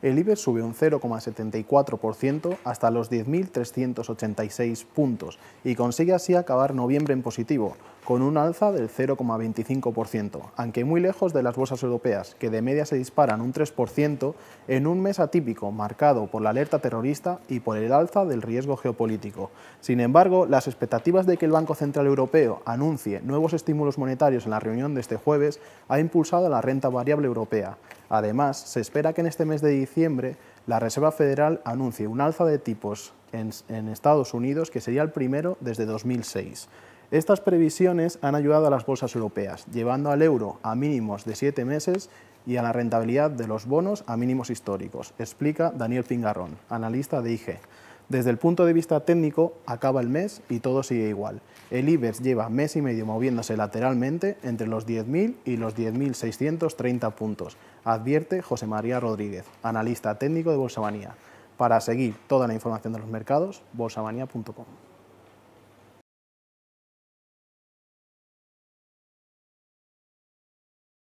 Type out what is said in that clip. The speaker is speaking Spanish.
El IBEX sube un 0,74% hasta los 10.386 puntos y consigue así acabar noviembre en positivo, con un alza del 0,25%, aunque muy lejos de las bolsas europeas, que de media se disparan un 3% en un mes atípico marcado por la alerta terrorista y por el alza del riesgo geopolítico. Sin embargo, las expectativas de que el Banco Central Europeo anuncie nuevos estímulos monetarios en la reunión de este jueves ha impulsado la renta variable europea, Además, se espera que en este mes de diciembre la Reserva Federal anuncie un alza de tipos en, Estados Unidos que sería el primero desde 2006. Estas previsiones han ayudado a las bolsas europeas, llevando al euro a mínimos de siete meses y a la rentabilidad de los bonos a mínimos históricos, explica Daniel Pingarrón, analista de IG. Desde el punto de vista técnico, acaba el mes y todo sigue igual. El IBEX lleva mes y medio moviéndose lateralmente entre los 10.000 y los 10.630 puntos, advierte José María Rodríguez, analista técnico de Manía. Para seguir toda la información de los mercados, bolsamanía.com.